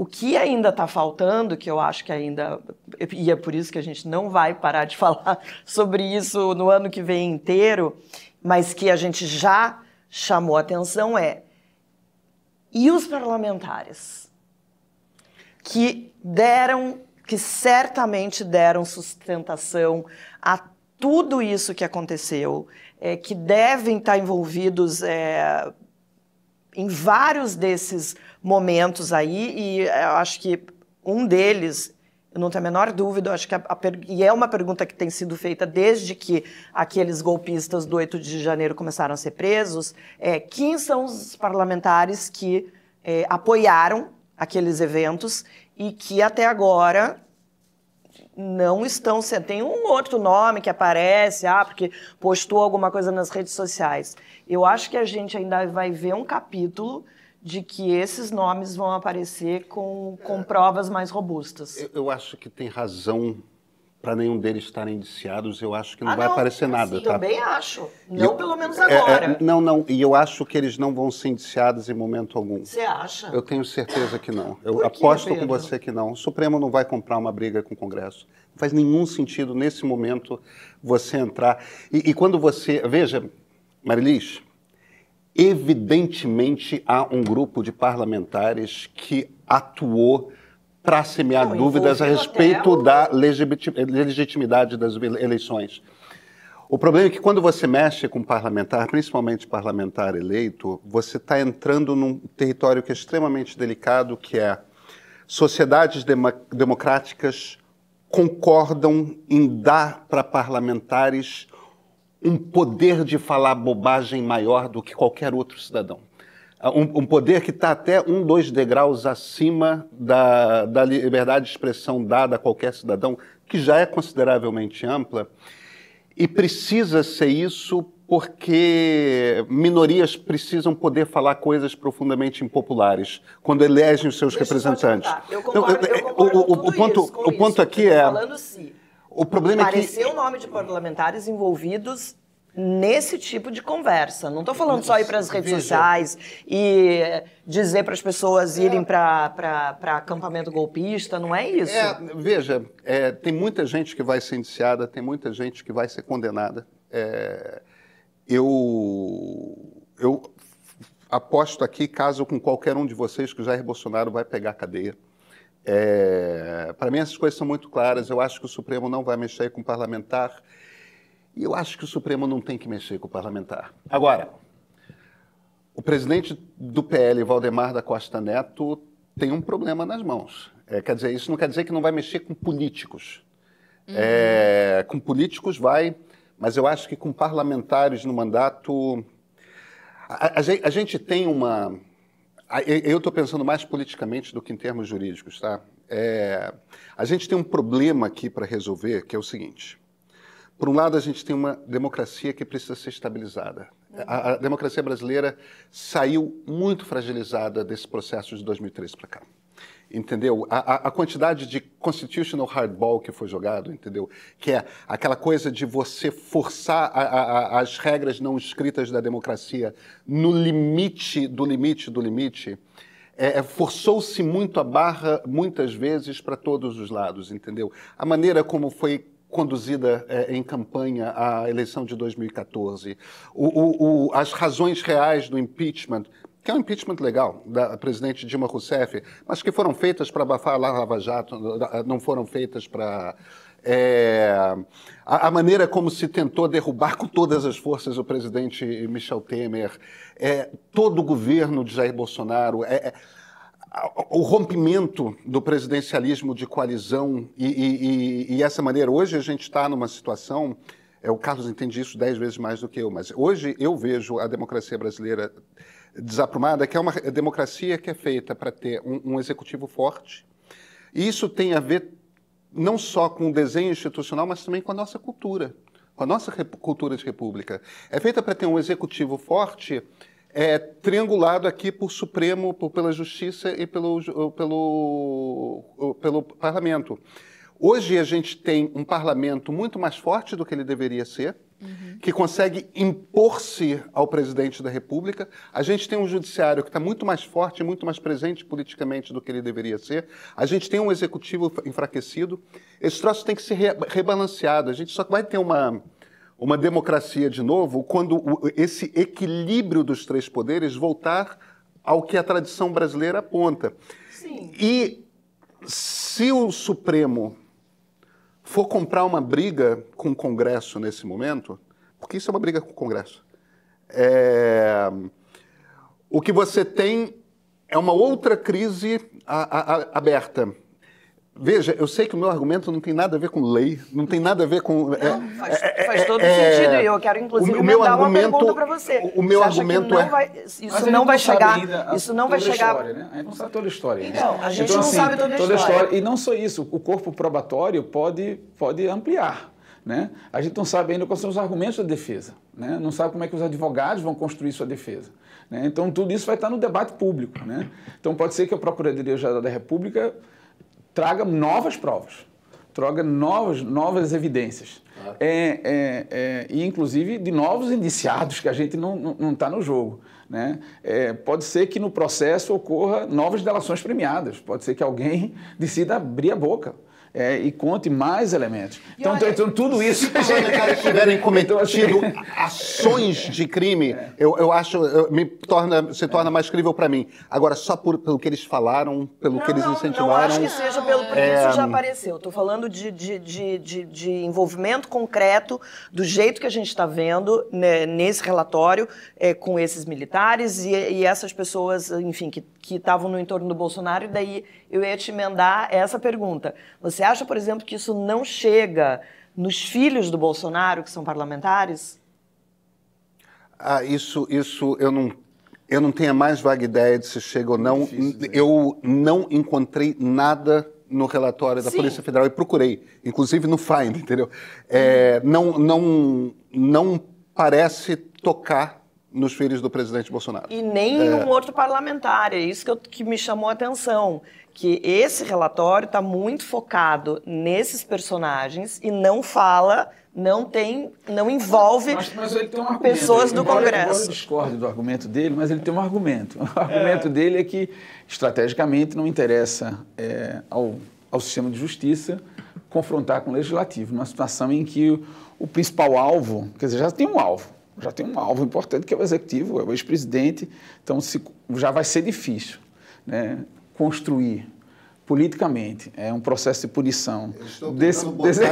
O que ainda está faltando, que eu acho que ainda. E é por isso que a gente não vai parar de falar sobre isso no ano que vem inteiro, mas que a gente já chamou atenção é. E os parlamentares? Que deram, que certamente deram sustentação a tudo isso que aconteceu, é, que devem estar tá envolvidos é, em vários desses momentos aí, e eh, acho que um deles eu não tenho a menor dúvida, acho que a, a, e é uma pergunta que tem sido feita desde que aqueles golpistas do 8 de janeiro começaram a ser presos, é, quem são os parlamentares que é, apoiaram aqueles eventos e que até agora não estão sendo. Tem um outro nome que aparece, ah, porque postou alguma coisa nas redes sociais. Eu acho que a gente ainda vai ver um capítulo de que esses nomes vão aparecer com, com provas mais robustas. Eu, eu acho que tem razão para nenhum deles estarem indiciados, eu acho que não ah, vai não, aparecer nada. Eu assim, tá? Também acho. Não eu, pelo menos agora. É, é, não, não. E eu acho que eles não vão ser indiciados em momento algum. Você acha? Eu tenho certeza que não. Eu aposto Pedro? com você que não. O Supremo não vai comprar uma briga com o Congresso. Não faz nenhum sentido, nesse momento, você entrar. E, e quando você. Veja, Marilis, Evidentemente, há um grupo de parlamentares que atuou para semear Não, dúvidas a respeito hotel. da legitimidade das eleições. O problema é que quando você mexe com parlamentar, principalmente parlamentar eleito, você está entrando num território que é extremamente delicado, que é sociedades democráticas concordam em dar para parlamentares um poder de falar bobagem maior do que qualquer outro cidadão. Ah, um, um poder que está até um, dois degraus acima da, da liberdade de expressão dada a qualquer cidadão, que já é consideravelmente ampla, e precisa ser isso porque minorias precisam poder falar coisas profundamente impopulares quando elegem os seus Deixa representantes. Eu, concordo, é, eu é, concordo o, o, o, ponto, isso, o ponto isso, aqui é. Falando, sim. O problema é que... o nome de parlamentares envolvidos nesse tipo de conversa. Não estou falando só ir para as redes sociais e dizer para as pessoas é. irem para acampamento golpista, não é isso? É. Veja, é, tem muita gente que vai ser indiciada, tem muita gente que vai ser condenada. É, eu, eu aposto aqui, caso com qualquer um de vocês, que o Jair Bolsonaro vai pegar a cadeia. É, para mim, essas coisas são muito claras. Eu acho que o Supremo não vai mexer com o parlamentar e eu acho que o Supremo não tem que mexer com o parlamentar. Agora, o presidente do PL, Valdemar da Costa Neto, tem um problema nas mãos. É, quer dizer, isso não quer dizer que não vai mexer com políticos. Uhum. É, com políticos vai, mas eu acho que com parlamentares no mandato. a, a, a gente tem uma eu estou pensando mais politicamente do que em termos jurídicos, tá? É, a gente tem um problema aqui para resolver, que é o seguinte. Por um lado, a gente tem uma democracia que precisa ser estabilizada. A, a democracia brasileira saiu muito fragilizada desse processo de 2003 para cá entendeu? A, a, quantidade de constitutional hardball que foi jogado, entendeu? Que é aquela coisa de você forçar a, a, as regras não escritas da democracia no limite do limite do limite. É, é Forçou-se muito a barra, muitas vezes, para todos os lados, entendeu? A maneira como foi conduzida é, em campanha a eleição de 2014, o, o, o, as razões reais do impeachment que é um impeachment legal da presidente Dilma Rousseff, mas que foram feitas para abafar lá Lava Jato, não foram feitas para. É, a, a, maneira como se tentou derrubar com todas as forças o presidente Michel Temer, é, todo o governo de Jair Bolsonaro, é, é o rompimento do presidencialismo de coalizão e, e, e, e essa maneira. Hoje a gente está numa situação é, o Carlos entende isso dez vezes mais do que eu, mas hoje eu vejo a democracia brasileira desaprumada, que é uma democracia que é feita para ter um, um, executivo forte. E isso tem a ver não só com o desenho institucional, mas também com a nossa cultura, com a nossa cultura de república. É feita para ter um executivo forte, é, triangulado aqui por Supremo, por, pela Justiça e pelo, pelo, pelo Parlamento. Hoje a gente tem um parlamento muito mais forte do que ele deveria ser, uhum. que consegue impor-se ao presidente da República. A gente tem um judiciário que está muito mais forte, muito mais presente politicamente do que ele deveria ser. A gente tem um executivo enfraquecido. Esse troço tem que ser re rebalanceado. A gente só vai ter uma, uma democracia de novo quando o, esse equilíbrio dos três poderes voltar ao que a tradição brasileira aponta. Sim. E se o Supremo for comprar uma briga com o Congresso nesse momento, porque isso é uma briga com o Congresso, é, o que você tem é uma outra crise a, a, a, aberta, Veja, eu sei que o meu argumento não tem nada a ver com lei, não tem nada a ver com. Não, é, faz, faz, é, é, todo é, sentido. E é, eu quero, inclusive, o, meu argumento, uma pergunta para você. O, meu você argumento é. isso, não vai chegar, isso não vai chegar. História, né? A gente não sabe toda a história. Então, Não, a gente então, não assim, sabe toda a história. toda a história. E não só isso, o corpo probatório pode, pode ampliar. Né? A gente não sabe ainda quais são os argumentos da defesa, né? não sabe como é que os advogados vão construir sua defesa. Né? Então, tudo isso vai estar no debate público. Né? Então, pode ser que a Procuradoria-Geral da República traga novas provas, traga novas, novas evidências. Ah. É, é, é, e, inclusive, de novos indiciados que a gente não está no jogo. Né? É, pode ser que no processo ocorra novas delações premiadas, pode ser que alguém decida abrir a boca é, e conte mais elementos. E então, olha, então, tudo isso. Se os tiverem então, assim, cometido ações de crime, é. eu, eu acho, eu, me torna, se torna mais crível para mim. Agora, só por, pelo que eles falaram, pelo não, que eles incentivaram. Não, não acho que seja pelo porque é... já apareceu. Estou falando de, de, de, de, de envolvimento concreto, do jeito que a gente está vendo né, nesse relatório, é, com esses militares e, e essas pessoas, enfim, que que estavam no entorno do Bolsonaro, e daí eu ia te emendar essa pergunta. Você acha, por exemplo, que isso não chega nos filhos do Bolsonaro, que são parlamentares? Ah, isso, isso eu não eu não tenho a mais vaga ideia de se chega ou não. É difícil, né? eu não encontrei nada no relatório da Sim. Polícia Federal e procurei, inclusive no Find, entendeu? É, não, não, não parece tocar nos filhos do presidente Bolsonaro. E nem é... um outro parlamentar. É isso que, eu, que me chamou a atenção. Que esse relatório está muito focado nesses personagens e não fala, não tem, não envolve mas, mas um pessoas do Congresso. Eu discordo do argumento dele, mas ele tem um argumento. O é. argumento é... dele é que, estrategicamente, não interessa é, ao, ao sistema de justiça confrontar com o legislativo, numa situação em que o, o principal alvo, quer dizer, já tem um alvo, já tem um alvo importante que é o executivo, é o ex-presidente, então se, já vai ser difícil né, construir politicamente. É um processo de punição. Desse, desse...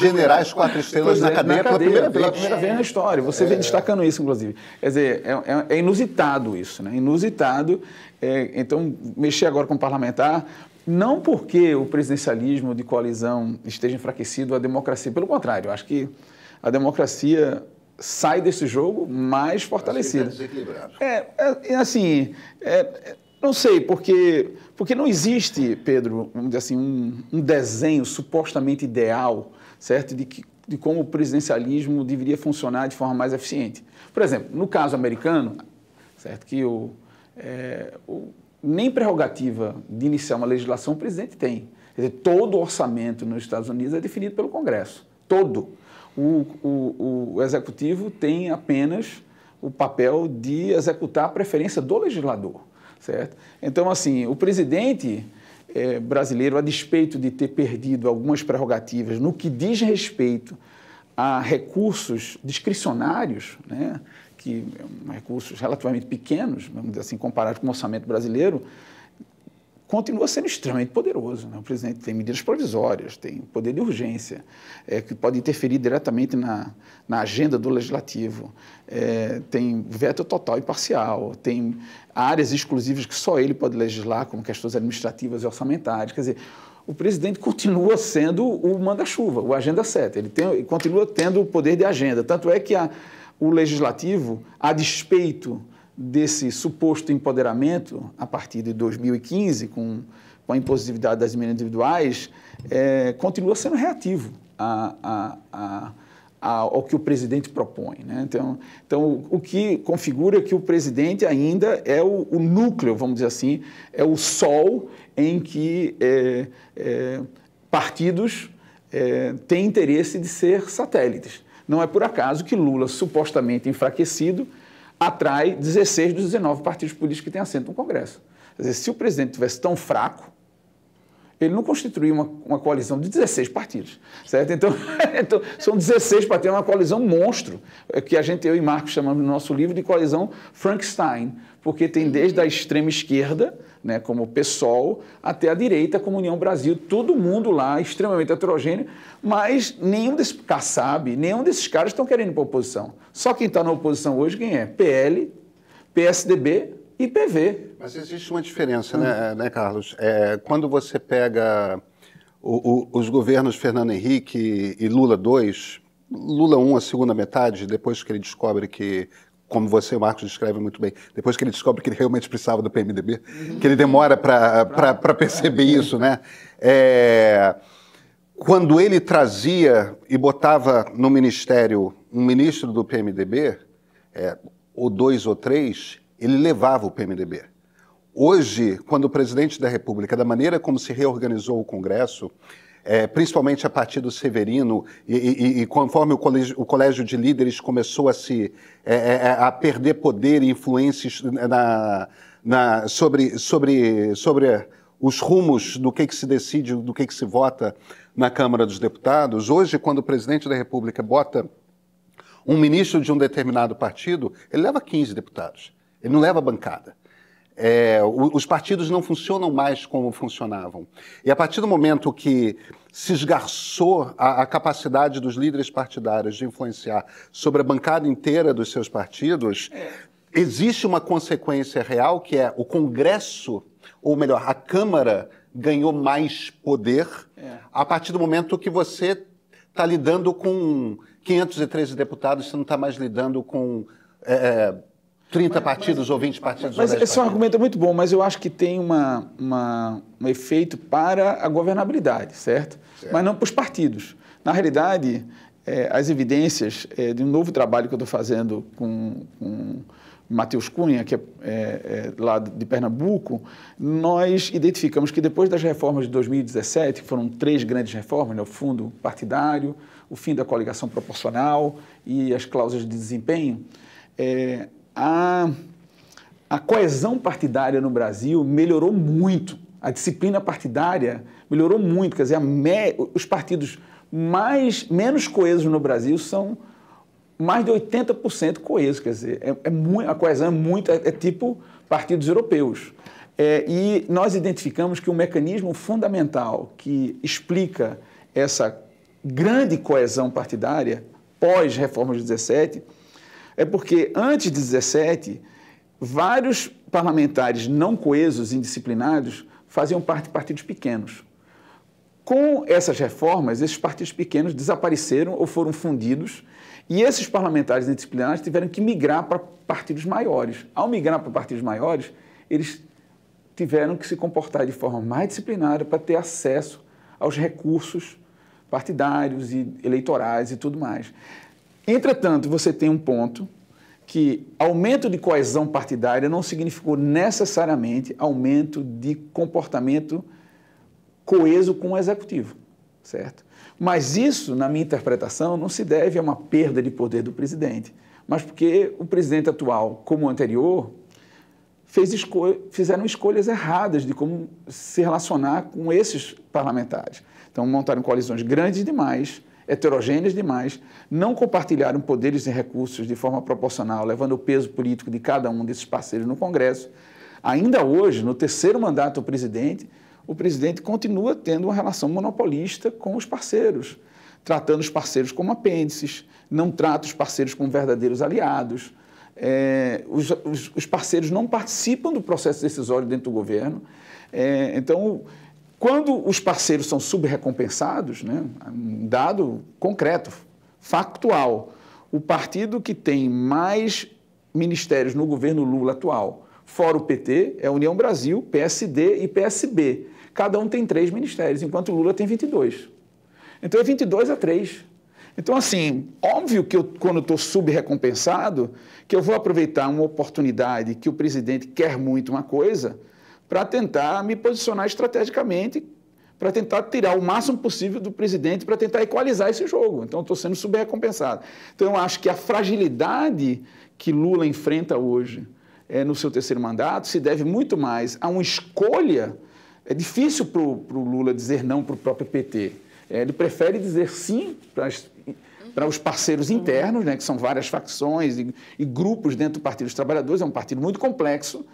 generais quatro estrelas na, é, cadeia na cadeia, pela primeira vez. Pela primeira vez na história. Você é, vem destacando isso, inclusive. Quer dizer, é, é, é inusitado isso, né? Inusitado. É, então, mexer agora com o parlamentar, não porque o presidencialismo de coalizão esteja enfraquecido a democracia. Pelo contrário, eu acho que a democracia sai desse jogo mais fortalecido. É, é, é, assim, é, é, não sei, porque, porque não existe, Pedro, vamos dizer assim, um, um desenho supostamente ideal, certo, de, que, de como o presidencialismo deveria funcionar de forma mais eficiente. Por exemplo, no caso americano, certo, que o, é, o nem prerrogativa de iniciar uma legislação o presidente tem. Quer dizer, todo orçamento nos Estados Unidos é definido pelo Congresso. Todo o, o, o executivo tem apenas o papel de executar a preferência do legislador, certo? Então, assim, o presidente é, brasileiro, a despeito de ter perdido algumas prerrogativas no que diz respeito a recursos discricionários, né, que eh, recursos relativamente pequenos, vamos dizer assim, comparados com o orçamento brasileiro, continua sendo extremamente poderoso. Né? O presidente tem medidas provisórias, tem poder de urgência, é, que pode interferir diretamente na, na agenda do legislativo, é, tem veto total e parcial, tem áreas exclusivas que só ele pode legislar, como questões administrativas e orçamentárias. Quer dizer, o presidente continua sendo o manda-chuva, o agenda seta, Ele, tem, continua tendo o poder de agenda. Tanto é que a, o legislativo, a despeito desse suposto empoderamento a partir de 2015, com, com a impositividade das emendas individuais, é, continua sendo reativo a, a, a, ao que o presidente propõe. Né? Então, então, o que configura que o presidente ainda é o, o núcleo, vamos dizer assim, é o sol em que é, é, partidos é, têm interesse de ser satélites. Não é por acaso que Lula, supostamente enfraquecido, atrai 16 dos 19 partidos políticos que têm assento no Congresso. Quer dizer, se o presidente tivesse tão fraco, ele não constituiu uma, uma coalizão de 16 partidos, certo? Então, então, são 16 partidos, ter é uma coalizão monstro, é, que a gente, eu e Marcos, chamamos no nosso livro de coalizão Frankenstein, porque tem desde a extrema esquerda né, como o PSOL, até a direita, como União Brasil, todo mundo lá extremamente heterogêneo, mas nenhum desses Kassab, nenhum desses caras estão querendo ir para a oposição. Só quem está na oposição hoje, quem é? PL, PSDB e PV. Mas existe uma diferença, hum. Né, né, Carlos? É, quando você pega o, o, os governos Fernando Henrique e Lula 2, Lula 1, a segunda metade, depois que ele descobre que como você, o Marcos, descreve muito bem, depois que ele descobre que ele realmente precisava do PMDB, uhum. que ele demora para perceber isso, né? É, quando ele trazia e botava no ministério um ministro do PMDB, é, ou dois ou três, ele levava o PMDB. Hoje, quando o presidente da República, da maneira como se reorganizou o Congresso, é, principalmente a partir do Severino, e, e, e conforme o colégio, o colégio, de líderes começou a se é, é, é a perder poder e influência na, na, sobre, sobre, sobre os rumos do que, que se decide, do que, que se vota na Câmara dos Deputados, hoje, quando o presidente da República bota um ministro de um determinado partido, ele leva 15 deputados, ele não leva bancada. É, os partidos não funcionam mais como funcionavam. E a partir do momento que se esgarçou a, a, capacidade dos líderes partidários de influenciar sobre a bancada inteira dos seus partidos, é. existe uma consequência real que é o Congresso, ou melhor, a Câmara ganhou mais poder é. a partir do momento que você está lidando com 513 deputados, você não está mais lidando com. É, é 30 mas, partidos mas, ou 20 é partidos. Mas ou esse partidos. é muito bom, mas eu acho que tem uma, uma um efeito para a governabilidade, certo? certo. Mas não para os partidos. Na realidade, é, as evidências é, de um novo trabalho que eu estou fazendo com, com Matheus Cunha, que é, é, é, lá de Pernambuco, nós identificamos que depois das reformas de 2017, que foram três grandes reformas, né, o fundo partidário, o fim da coligação proporcional e as cláusulas de desempenho, é, a, a coesão partidária no Brasil melhorou muito. A disciplina partidária melhorou muito. Quer dizer, me, os partidos mais, menos coesos no Brasil são mais de 80% coesos. Quer dizer, é, é muito, a coesão é muito. é, é tipo partidos europeus. É, e nós identificamos que o um mecanismo fundamental que explica essa grande coesão partidária pós-reforma de 17 é porque antes de 17, vários parlamentares não coesos, indisciplinados, faziam parte de partidos pequenos. Com essas reformas, esses partidos pequenos desapareceram ou foram fundidos e esses parlamentares indisciplinados tiveram que migrar para partidos maiores. Ao migrar para partidos maiores, eles tiveram que se comportar de forma mais disciplinada para ter acesso aos recursos partidários e eleitorais e tudo mais. Entretanto, você tem um ponto que aumento de coesão partidária não significou necessariamente aumento de comportamento coeso com o executivo, certo? Mas isso, na minha interpretação, não se deve a uma perda de poder do presidente, mas porque o presidente atual, como o anterior, fez fizeram escolhas erradas de como se relacionar com esses parlamentares. Então, montaram coalizões grandes demais, heterogêneas demais, não compartilharam poderes e recursos de forma proporcional, levando o peso político de cada um desses parceiros no Congresso. Ainda hoje, no terceiro mandato do presidente, o presidente continua tendo uma relação monopolista com os parceiros, tratando os parceiros como apêndices, não trata os parceiros como verdadeiros aliados. É, os, os, os, parceiros não participam do processo decisório dentro do governo. É, então, quando os parceiros são subrecompensados, né, um dado concreto, factual, o partido que tem mais ministérios no governo Lula atual, fora o PT, é União Brasil, PSD e PSB. Cada um tem três ministérios, enquanto o Lula tem 22. Então é 22 a 3. Então, assim, óbvio que eu, quando estou subrecompensado, que eu vou aproveitar uma oportunidade que o presidente quer muito uma coisa para tentar me posicionar estrategicamente, para tentar tirar o máximo possível do presidente, para tentar equalizar esse jogo. Então, estou sendo subrecompensado. Então, eu acho que a fragilidade que Lula enfrenta hoje é, no seu terceiro mandato se deve muito mais a uma escolha. É difícil para o Lula dizer não para o próprio PT. É, eh, ele prefere dizer sim para as para os parceiros internos, né, que são várias facções e, e, grupos dentro do Partido dos Trabalhadores, é um partido muito complexo,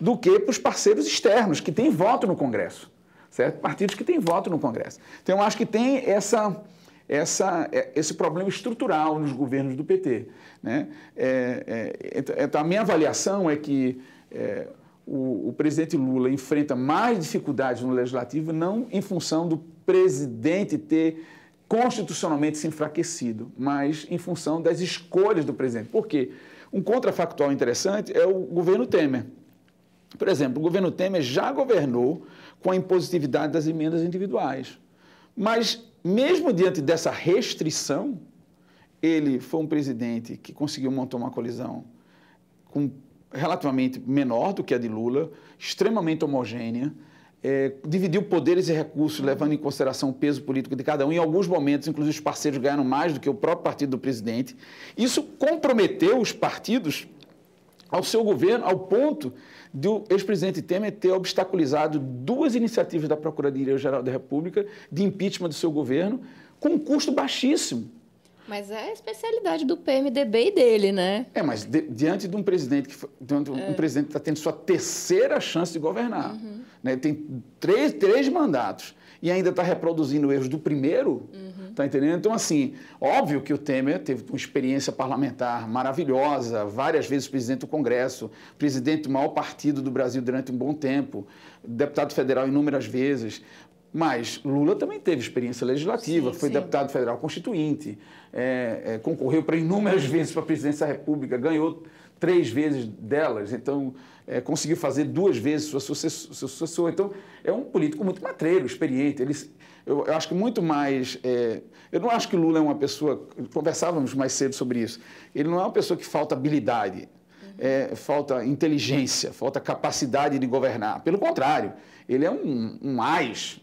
do que para os parceiros externos, que têm voto no Congresso, certo? Partidos que têm voto no Congresso. Então, eu acho que tem essa, essa, é, esse problema estrutural nos governos do PT. Né? É, é, então, então, a minha avaliação é que é, o, o, presidente Lula enfrenta mais dificuldades no legislativo, não em função do presidente ter constitucionalmente se enfraquecido, mas em função das escolhas do presidente. Por quê? Um contrafactual interessante é o governo Temer. Por exemplo, o governo Temer já governou com a impositividade das emendas individuais. Mas, mesmo diante dessa restrição, ele foi um presidente que conseguiu montar uma colisão com, relativamente menor do que a de Lula, extremamente homogênea, é, dividiu poderes e recursos, levando em consideração o peso político de cada um. Em alguns momentos, inclusive, os parceiros ganharam mais do que o próprio partido do presidente. Isso comprometeu os partidos ao seu governo, ao ponto do ex-presidente Temer ter obstaculizado duas iniciativas da Procuradoria-Geral da República de impeachment do seu governo com um custo baixíssimo. Mas é a especialidade do PMDB e dele, né? É, mas de, diante de um presidente que foi, um é. presidente está tendo sua terceira chance de governar, uhum. né? tem três, três mandatos e ainda está reproduzindo erros do primeiro, uhum. Tá entendendo? Então, assim, óbvio que o Temer teve uma experiência parlamentar maravilhosa, várias vezes presidente do Congresso, presidente do maior partido do Brasil durante um bom tempo, deputado federal inúmeras vezes. Mas Lula também teve experiência legislativa, sim, foi sim. deputado federal constituinte, é, é, concorreu para inúmeras vezes para a presidência da República, ganhou três vezes delas, então é, conseguiu fazer duas vezes sua sucessora. Então, é um político muito matreiro, experiente. Ele, eu, eu acho que muito mais. É, eu não acho que Lula é uma pessoa. Conversávamos mais cedo sobre isso. Ele não é uma pessoa que falta habilidade. É, falta inteligência, falta capacidade de governar. Pelo contrário, ele é um, um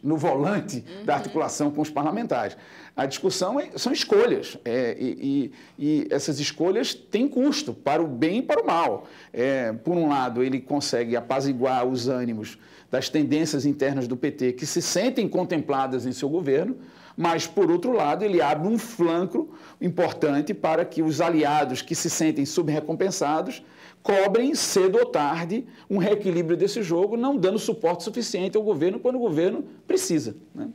no volante uhum. da articulação com os parlamentares. A discussão é, são escolhas, é, e, e, e, essas escolhas têm custo para o bem e para o mal. É, por um lado, ele consegue apaziguar os ânimos das tendências internas do PT que se sentem contempladas em seu governo, mas, por outro lado, ele abre um flanco importante para que os aliados que se sentem subrecompensados cobrem, cedo ou tarde, um reequilíbrio desse jogo, não dando suporte suficiente ao governo quando o governo precisa. Né?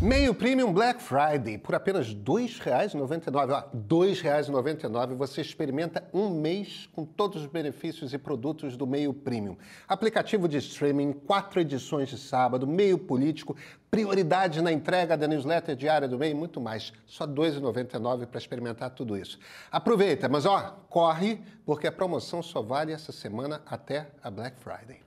Meio Premium Black Friday por apenas R$ 2,99. R$ 2,99 você experimenta um mês com todos os benefícios e produtos do Meio Premium. Aplicativo de streaming, quatro edições de sábado, meio político, prioridade na entrega da newsletter diária do meio e muito mais. Só R$ 2,99 para experimentar tudo isso. Aproveita, mas ó, corre, porque a promoção só vale essa semana até a Black Friday.